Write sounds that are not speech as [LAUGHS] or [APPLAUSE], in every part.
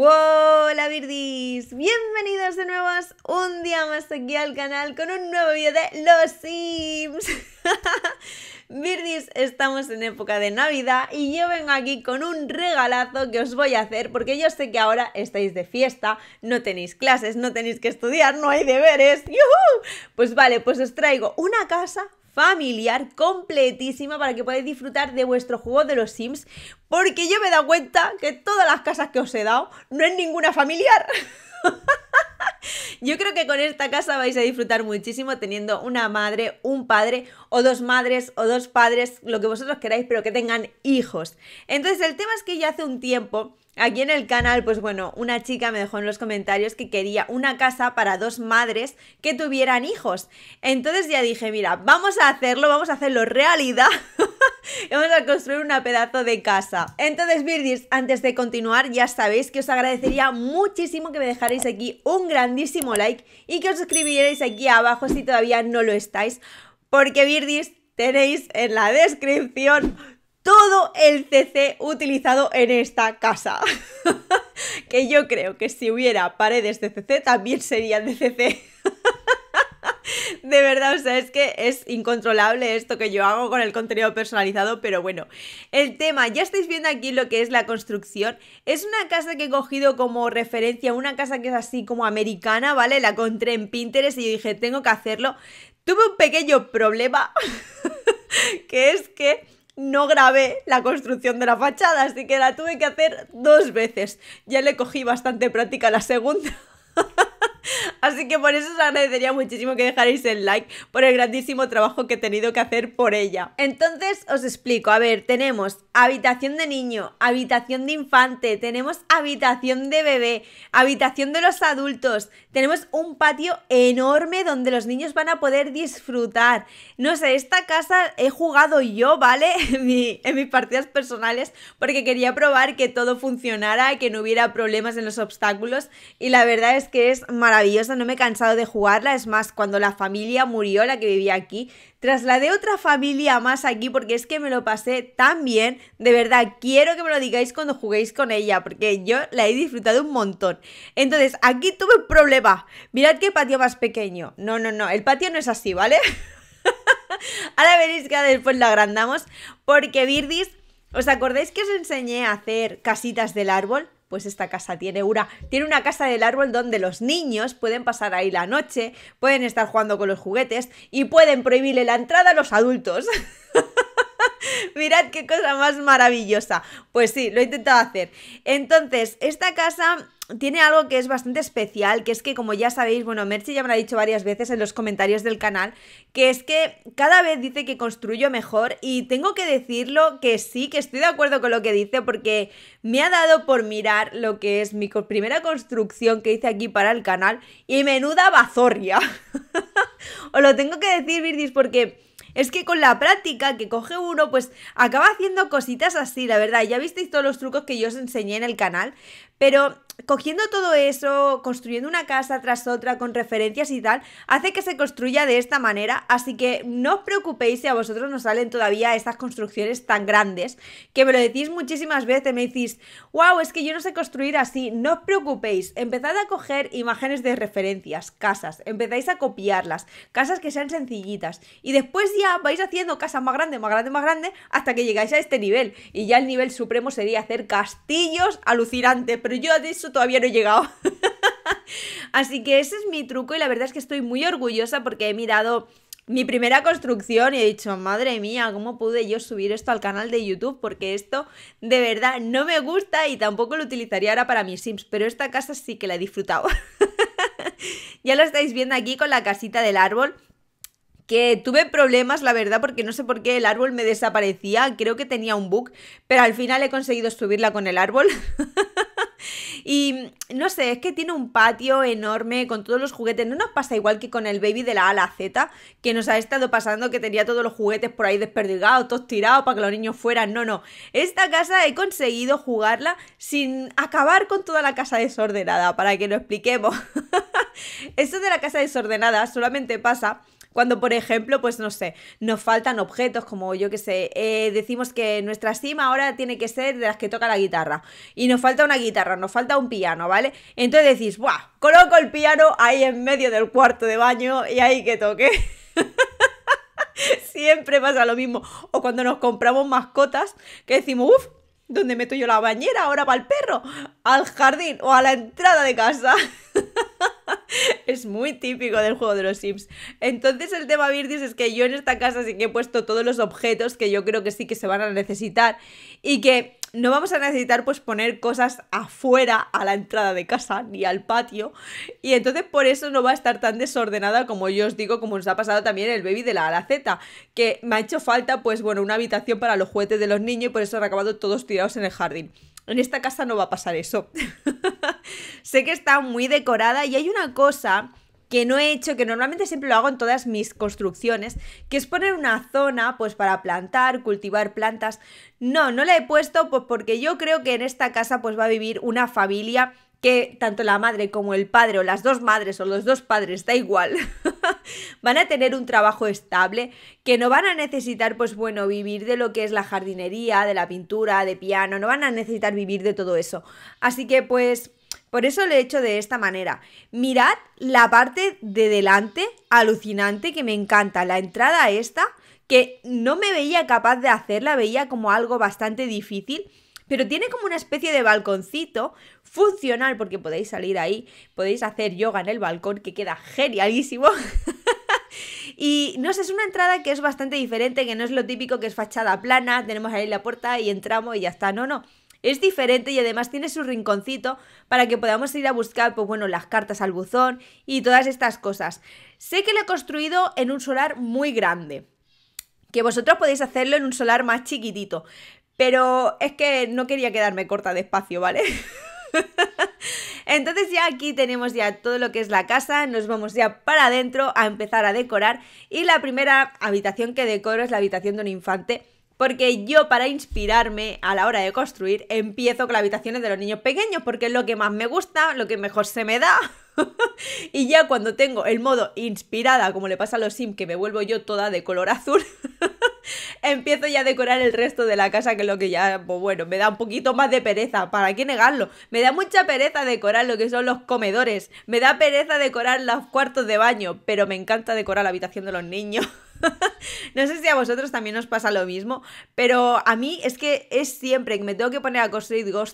¡Hola Virdis! Bienvenidos de nuevo un día más aquí al canal con un nuevo vídeo de Los Sims. [LAUGHS] Virdis, estamos en época de Navidad y yo vengo aquí con un regalazo que os voy a hacer porque yo sé que ahora estáis de fiesta, no tenéis clases, no tenéis que estudiar, no hay deberes. ¡Yuhu! Pues vale, pues os traigo una casa familiar completísima para que podáis disfrutar de vuestro juego de los Sims, porque yo me he dado cuenta que todas las casas que os he dado no es ninguna familiar. [LAUGHS] Yo creo que con esta casa vais a disfrutar muchísimo teniendo una madre, un padre o dos madres o dos padres, lo que vosotros queráis, pero que tengan hijos. Entonces el tema es que ya hace un tiempo Aquí en el canal, pues bueno, una chica me dejó en los comentarios que quería una casa para dos madres que tuvieran hijos. Entonces ya dije, mira, vamos a hacerlo, vamos a hacerlo realidad. [LAUGHS] vamos a construir una pedazo de casa. Entonces, Virgis, antes de continuar, ya sabéis que os agradecería muchísimo que me dejarais aquí un grandísimo like y que os suscribierais aquí abajo si todavía no lo estáis. Porque, Virgis, tenéis en la descripción todo el CC utilizado en esta casa. [LAUGHS] que yo creo que si hubiera paredes de CC también serían de CC. [LAUGHS] De verdad, o sea, es que es incontrolable esto que yo hago con el contenido personalizado, pero bueno, el tema, ya estáis viendo aquí lo que es la construcción. Es una casa que he cogido como referencia, una casa que es así como americana, ¿vale? La encontré en Pinterest y yo dije, tengo que hacerlo. Tuve un pequeño problema, [LAUGHS] que es que no grabé la construcción de la fachada, así que la tuve que hacer dos veces. Ya le cogí bastante práctica la segunda. [LAUGHS] [LAUGHS] Así que por eso os agradecería muchísimo que dejarais el like por el grandísimo trabajo que he tenido que hacer por ella. Entonces os explico, a ver, tenemos habitación de niño, habitación de infante, tenemos habitación de bebé, habitación de los adultos, tenemos un patio enorme donde los niños van a poder disfrutar. No sé, esta casa he jugado yo, ¿vale? [LAUGHS] En, mis partidas personales porque quería probar que todo funcionara, que no hubiera problemas en los obstáculos y la verdad es que es maravilloso maravillosa, no me he cansado de jugarla. Es más, cuando la familia murió, la que vivía aquí, trasladé otra familia más aquí porque es que me lo pasé tan bien. De verdad, quiero que me lo digáis cuando juguéis con ella porque yo la he disfrutado un montón. Entonces, aquí tuve un problema. Mirad qué patio más pequeño. No, no, no, el patio no es así, ¿vale? [LAUGHS] Ahora veréis que después lo agrandamos porque Virdis, ¿os acordáis que os enseñé a hacer casitas del árbol? pues esta casa tiene una, tiene una casa del árbol donde los niños pueden pasar ahí la noche, pueden estar jugando con los juguetes y pueden prohibirle la entrada a los adultos. [LAUGHS] Mirad qué cosa más maravillosa. Pues sí, lo he intentado hacer. Entonces, esta casa tiene algo que es bastante especial, que es que como ya sabéis, bueno, Merchi ya me lo ha dicho varias veces en los comentarios del canal, que es que cada vez dice que construyo mejor y tengo que decirlo que sí, que estoy de acuerdo con lo que dice porque me ha dado por mirar lo que es mi primera construcción que hice aquí para el canal y menuda bazorria. [LAUGHS] Os lo tengo que decir, Virdis, porque... Es que con la práctica que coge uno, pues acaba haciendo cositas así, la verdad. Ya visteis todos los trucos que yo os enseñé en el canal, pero cogiendo todo eso, construyendo una casa tras otra con referencias y tal, hace que se construya de esta manera, así que no os preocupéis si a vosotros nos salen todavía estas construcciones tan grandes, que me lo decís muchísimas veces, me decís, wow, es que yo no sé construir así, no os preocupéis, empezad a coger imágenes de referencias, casas, empezáis a copiarlas, casas que sean sencillitas, y después ya vais haciendo casas más grandes, más grandes, más grandes, hasta que llegáis a este nivel, y ya el nivel supremo sería hacer castillos alucinantes, pero yo de eso todavía no he llegado. [LAUGHS] Así que ese es mi truco y la verdad es que estoy muy orgullosa porque he mirado mi primera construcción y he dicho, madre mía, ¿cómo pude yo subir esto al canal de YouTube? Porque esto de verdad no me gusta y tampoco lo utilizaría ahora para mis Sims, pero esta casa sí que la he disfrutado. [LAUGHS] ya lo estáis viendo aquí con la casita del árbol que tuve problemas, la verdad, porque no sé por qué el árbol me desaparecía, creo que tenía un bug, pero al final he conseguido subirla con el árbol. [LAUGHS] Y no sé, es que tiene un patio enorme con todos los juguetes. No nos pasa igual que con el baby de la ala Z, que nos ha estado pasando que tenía todos los juguetes por ahí desperdigados, todos tirados para que los niños fueran. No, no. Esta casa he conseguido jugarla sin acabar con toda la casa desordenada, para que lo expliquemos. [LAUGHS] Eso de la casa desordenada solamente pasa cuando, por ejemplo, pues no sé, nos faltan objetos, como yo que sé, eh, decimos que nuestra cima ahora tiene que ser de las que toca la guitarra. Y nos falta una guitarra, nos falta un piano, ¿vale? Entonces decís, ¡buah! Coloco el piano ahí en medio del cuarto de baño y ahí que toque. [LAUGHS] Siempre pasa lo mismo. O cuando nos compramos mascotas, que decimos, uff, ¿dónde meto yo la bañera? Ahora va el perro, al jardín o a la entrada de casa. [LAUGHS] [LAUGHS] es muy típico del juego de los Sims. Entonces el tema virtus es que yo en esta casa sí que he puesto todos los objetos que yo creo que sí que se van a necesitar y que no vamos a necesitar pues poner cosas afuera a la entrada de casa ni al patio y entonces por eso no va a estar tan desordenada como yo os digo como nos ha pasado también el baby de la alaceta que me ha hecho falta pues bueno una habitación para los juguetes de los niños y por eso han acabado todos tirados en el jardín en esta casa no va a pasar eso. [LAUGHS] sé que está muy decorada y hay una cosa que no he hecho, que normalmente siempre lo hago en todas mis construcciones, que es poner una zona pues para plantar, cultivar plantas. No, no la he puesto pues, porque yo creo que en esta casa pues va a vivir una familia que tanto la madre como el padre o las dos madres o los dos padres, da igual, [LAUGHS] van a tener un trabajo estable, que no van a necesitar, pues bueno, vivir de lo que es la jardinería, de la pintura, de piano, no van a necesitar vivir de todo eso. Así que pues... Por eso lo he hecho de esta manera. Mirad la parte de delante, alucinante, que me encanta. La entrada esta, que no me veía capaz de hacerla, veía como algo bastante difícil pero tiene como una especie de balconcito funcional, porque podéis salir ahí, podéis hacer yoga en el balcón, que queda genialísimo. [LAUGHS] Y no sé, es una entrada que es bastante diferente, que no es lo típico que es fachada plana, tenemos ahí la puerta y entramos y ya está. No, no. Es diferente y además tiene su rinconcito para que podamos ir a buscar, pues bueno, las cartas al buzón y todas estas cosas. Sé que lo he construido en un solar muy grande, que vosotros podéis hacerlo en un solar más chiquitito. Pero es que no quería quedarme corta de espacio, ¿vale? [LAUGHS] Entonces ya aquí tenemos ya todo lo que es la casa, nos vamos ya para adentro a empezar a decorar y la primera habitación que decoro es la habitación de un infante porque yo para inspirarme a la hora de construir empiezo con las habitaciones de los niños pequeños porque es lo que más me gusta, lo que mejor se me da. [LAUGHS] y ya cuando tengo el modo inspirada, como le pasa a los Sims, que me vuelvo yo toda de color azul, [LAUGHS] [LAUGHS] empiezo ya a decorar el resto de la casa, que es lo que ya, pues bueno, me da un poquito más de pereza, ¿para qué negarlo? Me da mucha pereza decorar lo que son los comedores, me da pereza decorar los cuartos de baño, pero me encanta decorar la habitación de los niños. [LAUGHS] no sé si a vosotros también os pasa lo mismo, pero a mí es que es siempre que me tengo que poner a construir, digo,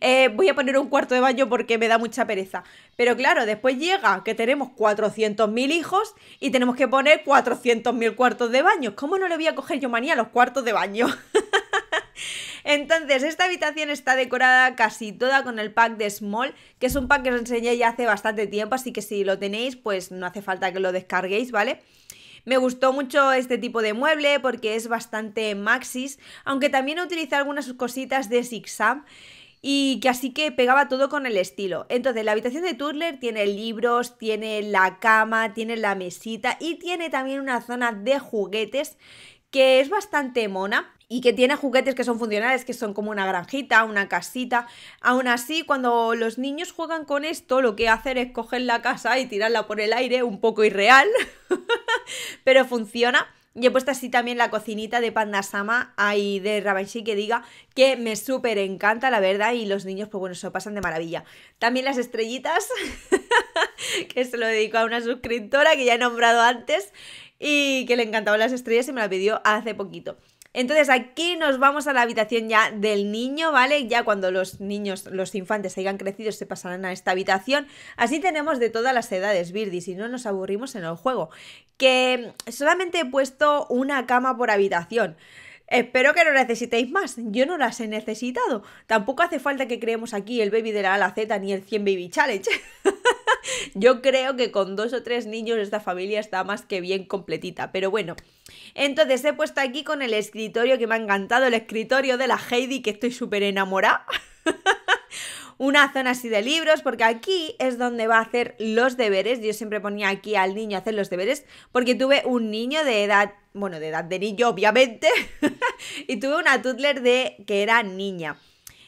eh, voy a poner un cuarto de baño porque me da mucha pereza. Pero claro, después llega que tenemos 400.000 hijos y tenemos que poner 400.000 cuartos de baño. ¿Cómo no le voy a coger yo manía los cuartos de baño? [LAUGHS] Entonces, esta habitación está decorada casi toda con el pack de Small, que es un pack que os enseñé ya hace bastante tiempo, así que si lo tenéis, pues no hace falta que lo descarguéis, ¿vale? Me gustó mucho este tipo de mueble porque es bastante maxis, aunque también utiliza algunas cositas de zigzag y que así que pegaba todo con el estilo. Entonces, la habitación de Turler tiene libros, tiene la cama, tiene la mesita y tiene también una zona de juguetes que es bastante mona y que tiene juguetes que son funcionales, que son como una granjita, una casita. Aún así, cuando los niños juegan con esto, lo que hacen es coger la casa y tirarla por el aire, un poco irreal, [LAUGHS] pero funciona. Y he puesto así también la cocinita de Pandasama ahí de Rabanshi que diga que me súper encanta, la verdad, y los niños, pues bueno, se pasan de maravilla. También las estrellitas, [LAUGHS] que se lo dedico a una suscriptora que ya he nombrado antes y que le encantaban las estrellas y me la pidió hace poquito. Entonces aquí nos vamos a la habitación ya del niño, ¿vale? Ya cuando los niños, los infantes hayan crecido se pasarán a esta habitación. Así tenemos de todas las edades, Birdy, si no nos aburrimos en el juego. Que solamente he puesto una cama por habitación. Espero que no necesitéis más, yo no las he necesitado. Tampoco hace falta que creemos aquí el baby de la Ala Z ni el 100 baby challenge. [LAUGHS] [LAUGHS] Yo creo que con dos o tres niños esta familia está más que bien completita, pero bueno. Entonces he puesto aquí con el escritorio que me ha encantado, el escritorio de la Heidi, que estoy súper enamorada. [LAUGHS] una zona así de libros, porque aquí es donde va a hacer los deberes. Yo siempre ponía aquí al niño a hacer los deberes, porque tuve un niño de edad, bueno, de edad de niño, obviamente, [LAUGHS] y tuve una tutler de que era niña.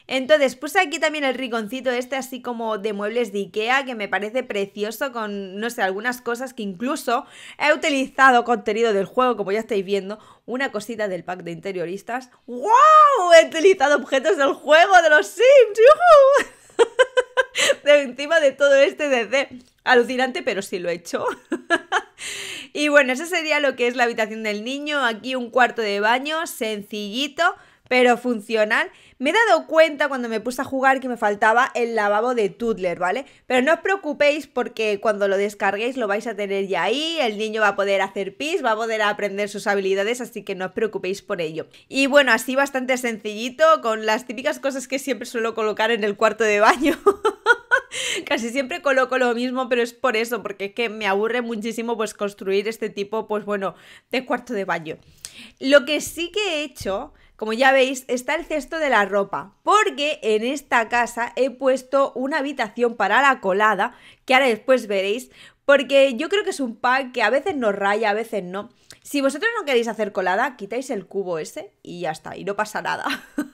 Entonces puse aquí también el rinconcito este así como de muebles de Ikea que me parece precioso con, no sé, algunas cosas que incluso he utilizado contenido del juego, como ya estáis viendo, una cosita del pack de interioristas. ¡Wow! He utilizado objetos del juego de los Sims. ¡Yuhu! [LAUGHS] de encima de todo este DC. Alucinante, pero sí lo he hecho. [LAUGHS] y bueno, eso sería lo que es la habitación del niño. Aquí un cuarto de baño, sencillito pero funcionan. Me he dado cuenta cuando me puse a jugar que me faltaba el lavabo de Tudler, ¿vale? Pero no os preocupéis porque cuando lo descarguéis lo vais a tener ya ahí, el niño va a poder hacer pis, va a poder aprender sus habilidades, así que no os preocupéis por ello. Y bueno, así bastante sencillito, con las típicas cosas que siempre suelo colocar en el cuarto de baño. [LAUGHS] Casi siempre coloco lo mismo, pero es por eso, porque es que me aburre muchísimo pues construir este tipo, pues bueno, de cuarto de baño. Lo que sí que he hecho como ya veis, está el cesto de la ropa, porque en esta casa he puesto una habitación para la colada, que ahora después veréis, porque yo creo que es un pack que a veces nos raya, a veces no. Si vosotros no queréis hacer colada, quitáis el cubo ese y ya está, y no pasa nada. [LAUGHS]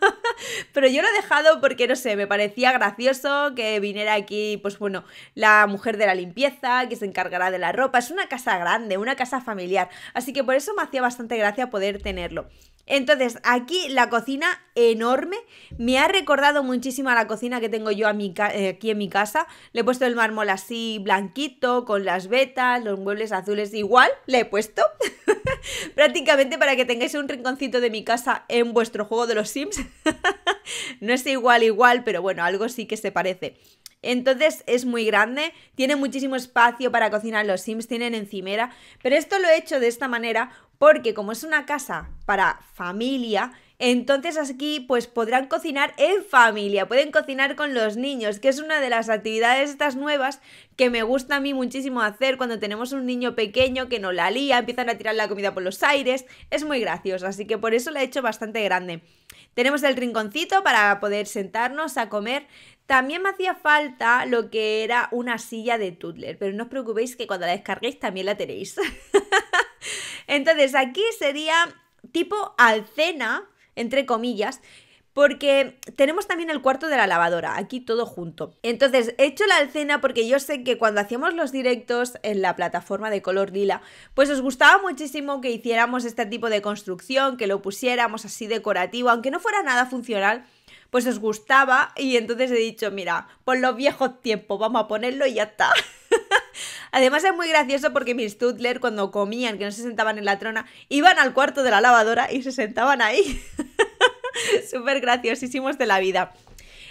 Pero yo lo he dejado porque, no sé, me parecía gracioso que viniera aquí, pues bueno, la mujer de la limpieza, que se encargará de la ropa. Es una casa grande, una casa familiar. Así que por eso me hacía bastante gracia poder tenerlo. Entonces, aquí la cocina enorme me ha recordado muchísimo a la cocina que tengo yo eh, aquí en mi casa. Le he puesto el mármol así blanquito, con las vetas, los muebles azules igual, le he puesto. [LAUGHS] Prácticamente para que tengáis un rinconcito de mi casa en vuestro juego de los Sims. [LAUGHS] [LAUGHS] no es igual, igual, pero bueno, algo sí que se parece. Entonces es muy grande, tiene muchísimo espacio para cocinar, los Sims tienen encimera, pero esto lo he hecho de esta manera porque como es una casa para familia, entonces aquí pues podrán cocinar en familia, pueden cocinar con los niños, que es una de las actividades estas nuevas que me gusta a mí muchísimo hacer cuando tenemos un niño pequeño que no la lía, empiezan a tirar la comida por los aires, es muy gracioso, así que por eso la he hecho bastante grande. Tenemos el rinconcito para poder sentarnos a comer. También me hacía falta lo que era una silla de Tudler, pero no os preocupéis que cuando la descarguéis también la tenéis. [LAUGHS] Entonces aquí sería tipo alcena, entre comillas, porque tenemos también el cuarto de la lavadora, aquí todo junto. Entonces, he hecho la alcena porque yo sé que cuando hacíamos los directos en la plataforma de color lila, pues os gustaba muchísimo que hiciéramos este tipo de construcción, que lo pusiéramos así decorativo, aunque no fuera nada funcional, pues os gustaba y entonces he dicho, mira, por los viejos tiempos, vamos a ponerlo y ya está. [LAUGHS] Además es muy gracioso porque mis tutler cuando comían, que no se sentaban en la trona, iban al cuarto de la lavadora y se sentaban ahí. [LAUGHS] [LAUGHS] súper graciosísimos de la vida.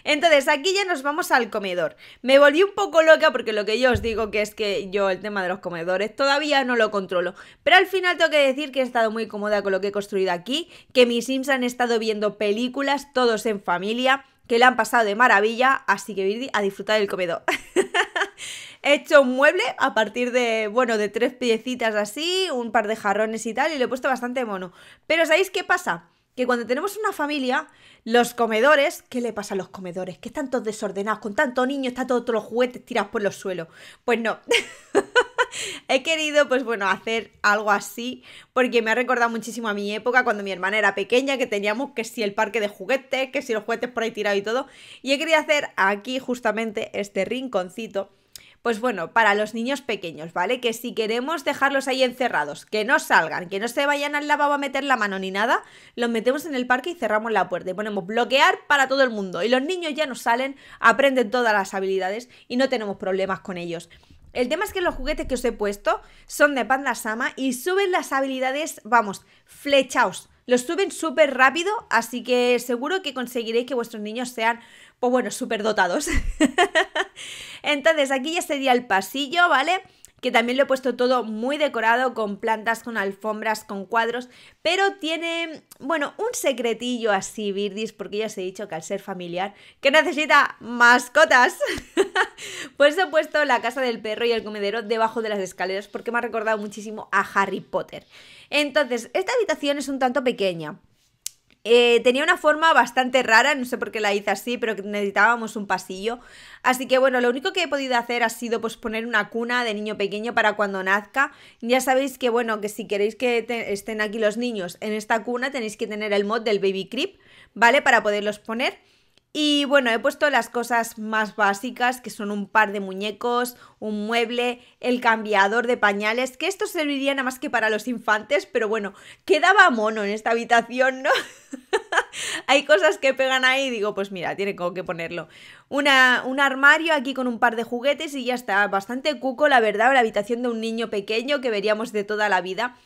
Entonces, aquí ya nos vamos al comedor. Me volví un poco loca porque lo que yo os digo que es que yo el tema de los comedores todavía no lo controlo. Pero al final tengo que decir que he estado muy cómoda con lo que he construido aquí, que mis Sims han estado viendo películas, todos en familia, que le han pasado de maravilla, así que Virdi, a disfrutar del comedor. [LAUGHS] he hecho un mueble a partir de, bueno, de tres piecitas así, un par de jarrones y tal, y lo he puesto bastante mono. Pero ¿sabéis qué pasa? que cuando tenemos una familia, los comedores, ¿qué le pasa a los comedores? Que están todos desordenados, con tanto niño, están todos, los juguetes tirados por los suelos. Pues no. [LAUGHS] He querido, pues bueno, hacer algo así, porque me ha recordado muchísimo a mi época, cuando mi hermana era pequeña, que teníamos que si el parque de juguetes, que si los juguetes por ahí tirados y todo. Y he querido hacer aquí justamente este rinconcito pues bueno, para los niños pequeños, ¿vale? Que si queremos dejarlos ahí encerrados, que no salgan, que no se vayan al lavabo a meter la mano ni nada, los metemos en el parque y cerramos la puerta y ponemos bloquear para todo el mundo. Y los niños ya no salen, aprenden todas las habilidades y no tenemos problemas con ellos. El tema es que los juguetes que os he puesto son de Panda Sama y suben las habilidades, vamos, flechaos. Los suben súper rápido, así que seguro que conseguiréis que vuestros niños sean, pues bueno, súper dotados. [LAUGHS] [LAUGHS] Entonces aquí ya sería el pasillo, ¿vale? que también lo he puesto todo muy decorado con plantas, con alfombras, con cuadros, pero tiene, bueno, un secretillo así, Virdis, porque ya os he dicho que al ser familiar, que necesita mascotas. [LAUGHS] pues he puesto la casa del perro y el comedero debajo de las escaleras porque me ha recordado muchísimo a Harry Potter. Entonces, esta habitación es un tanto pequeña. Eh, tenía una forma bastante rara, no sé por qué la hice así, pero necesitábamos un pasillo. Así que bueno, lo único que he podido hacer ha sido pues, poner una cuna de niño pequeño para cuando nazca. Ya sabéis que bueno, que si queréis que estén aquí los niños en esta cuna tenéis que tener el mod del Baby Creep, ¿vale? Para poderlos poner. Y bueno, he puesto las cosas más básicas, que son un par de muñecos, un mueble, el cambiador de pañales, que esto serviría nada más que para los infantes, pero bueno, quedaba mono en esta habitación, ¿no? [LAUGHS] Hay cosas que pegan ahí y digo, pues mira, tiene como que ponerlo. un armario aquí con un par de juguetes y ya está, bastante cuco, la verdad, la habitación de un niño pequeño que veríamos de toda la vida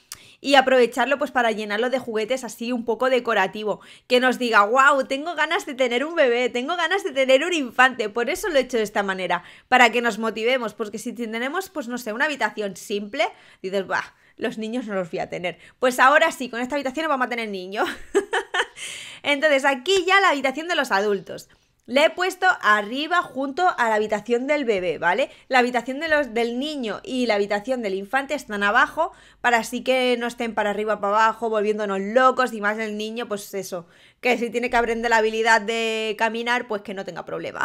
y aprovecharlo pues para llenarlo de juguetes así un poco decorativo, que nos diga, wow, tengo ganas de tener un bebé, tengo ganas de tener un infante, por eso lo he hecho de esta manera, para que nos motivemos, porque si tenemos pues no sé, una habitación simple, dices, bah, los niños no los voy a tener. Pues ahora sí, con esta habitación vamos a tener niños. [LAUGHS] Entonces aquí ya la habitación de los adultos. Le he puesto arriba junto a la habitación del bebé, ¿vale? La habitación de los, del niño y la habitación del infante están abajo para así que no estén para arriba, para abajo, volviéndonos locos y más el niño, pues eso, que si tiene que aprender la habilidad de caminar, pues que no tenga problema.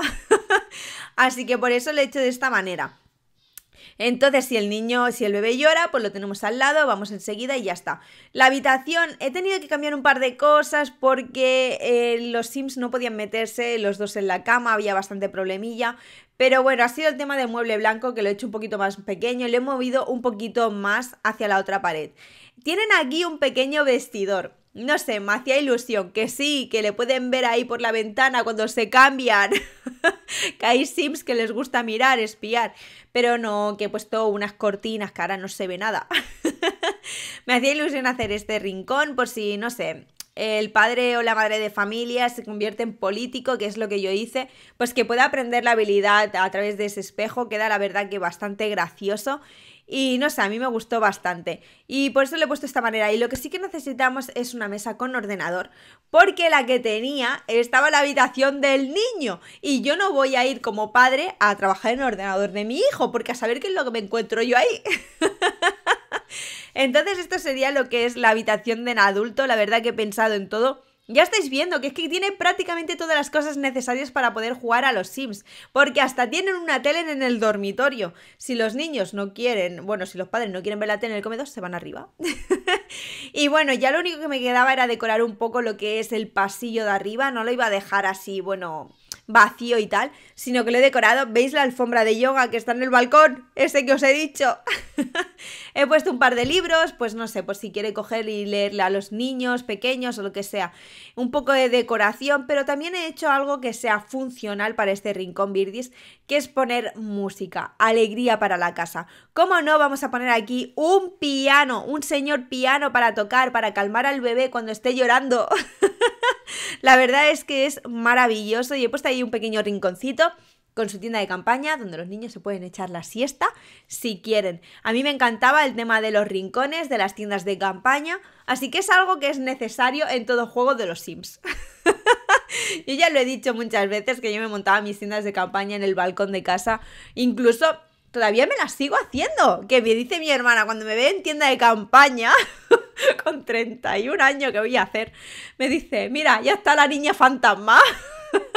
[LAUGHS] así que por eso lo he hecho de esta manera. Entonces, si el niño, si el bebé llora, pues lo tenemos al lado, vamos enseguida y ya está. La habitación, he tenido que cambiar un par de cosas porque eh, los Sims no podían meterse los dos en la cama, había bastante problemilla, pero bueno, ha sido el tema del mueble blanco que lo he hecho un poquito más pequeño, lo he movido un poquito más hacia la otra pared. Tienen aquí un pequeño vestidor no sé, me hacía ilusión, que sí, que le pueden ver ahí por la ventana cuando se cambian, [LAUGHS] que hay sims que les gusta mirar, espiar, pero no, que he puesto unas cortinas que ahora no se ve nada. [LAUGHS] me hacía ilusión hacer este rincón por si, no sé, el padre o la madre de familia se convierte en político, que es lo que yo hice, pues que pueda aprender la habilidad a través de ese espejo, queda la verdad que bastante gracioso y no sé, a mí me gustó bastante. Y por eso le he puesto esta manera. Y lo que sí que necesitamos es una mesa con ordenador. Porque la que tenía estaba en la habitación del niño. Y yo no voy a ir como padre a trabajar en el ordenador de mi hijo. Porque a saber qué es lo que me encuentro yo ahí. [LAUGHS] Entonces esto sería lo que es la habitación de un adulto. La verdad que he pensado en todo ya estáis viendo que es que tiene prácticamente todas las cosas necesarias para poder jugar a los Sims, porque hasta tienen una tele en el dormitorio. Si los niños no quieren, bueno, si los padres no quieren ver la tele en el comedor, se van arriba. [LAUGHS] y bueno, ya lo único que me quedaba era decorar un poco lo que es el pasillo de arriba, no lo iba a dejar así, bueno, vacío y tal, sino que lo he decorado. ¿Veis la alfombra de yoga que está en el balcón? Ese que os he dicho. [LAUGHS] he puesto un par de libros, pues no sé, por pues si quiere coger y leerle a los niños pequeños o lo que sea. Un poco de decoración, pero también he hecho algo que sea funcional para este rincón Virdis, que es poner música, alegría para la casa. ¿Cómo no vamos a poner aquí un piano, un señor piano para tocar, para calmar al bebé cuando esté llorando? [LAUGHS] la verdad es que es maravilloso y he puesto ahí un pequeño rinconcito con su tienda de campaña, donde los niños se pueden echar la siesta si quieren. A mí me encantaba el tema de los rincones, de las tiendas de campaña, así que es algo que es necesario en todo juego de los Sims. [LAUGHS] [LAUGHS] Yo ya lo he dicho muchas veces que yo me montaba mis tiendas de campaña en el balcón de casa, incluso todavía me las sigo haciendo. Que me dice mi hermana, cuando me ve en tienda de campaña, [LAUGHS] con 31 años que voy a hacer, me dice, mira, ya está la niña fantasma. [LAUGHS]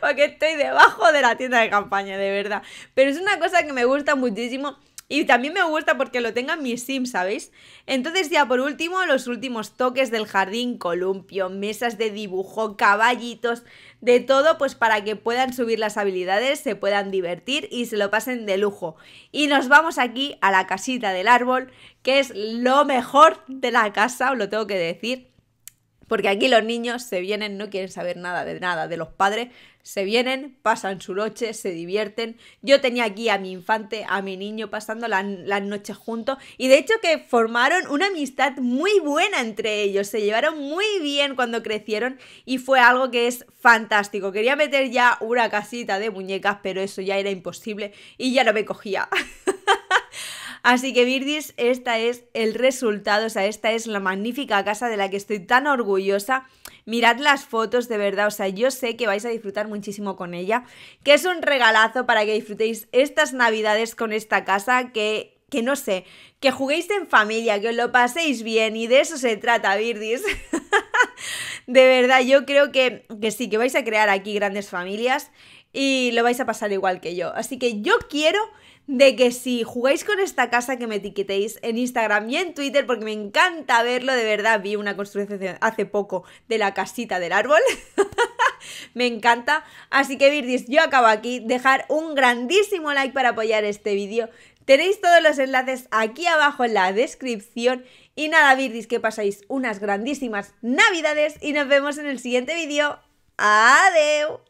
Porque estoy debajo de la tienda de campaña, de verdad. Pero es una cosa que me gusta muchísimo y también me gusta porque lo tengan mis sims, ¿sabéis? Entonces ya por último, los últimos toques del jardín, columpio, mesas de dibujo, caballitos, de todo pues para que puedan subir las habilidades, se puedan divertir y se lo pasen de lujo. Y nos vamos aquí a la casita del árbol, que es lo mejor de la casa, os lo tengo que decir porque aquí los niños se vienen, no quieren saber nada de nada de los padres, se vienen, pasan su noche, se divierten. Yo tenía aquí a mi infante, a mi niño, pasando las noches juntos y de hecho que formaron una amistad muy buena entre ellos, se llevaron muy bien cuando crecieron y fue algo que es fantástico. Quería meter ya una casita de muñecas, pero eso ya era imposible y ya no me cogía. [LAUGHS] Así que Virdis, este es el resultado, o sea, esta es la magnífica casa de la que estoy tan orgullosa. Mirad las fotos, de verdad, o sea, yo sé que vais a disfrutar muchísimo con ella, que es un regalazo para que disfrutéis estas navidades con esta casa que que no sé, que juguéis en familia, que os lo paséis bien y de eso se trata, Virdis. [LAUGHS] de verdad, yo creo que, que sí, que vais a crear aquí grandes familias y lo vais a pasar igual que yo. Así que yo quiero de que si jugáis con esta casa que me etiquetéis en Instagram y en Twitter, porque me encanta verlo, de verdad, vi una construcción hace poco de la casita del árbol. [LAUGHS] me encanta. Así que Virdis, yo acabo aquí. Dejar un grandísimo like para apoyar este vídeo. Tenéis todos los enlaces aquí abajo en la descripción. Y nada, Virdis, que pasáis unas grandísimas navidades y nos vemos en el siguiente vídeo. ¡Adeu!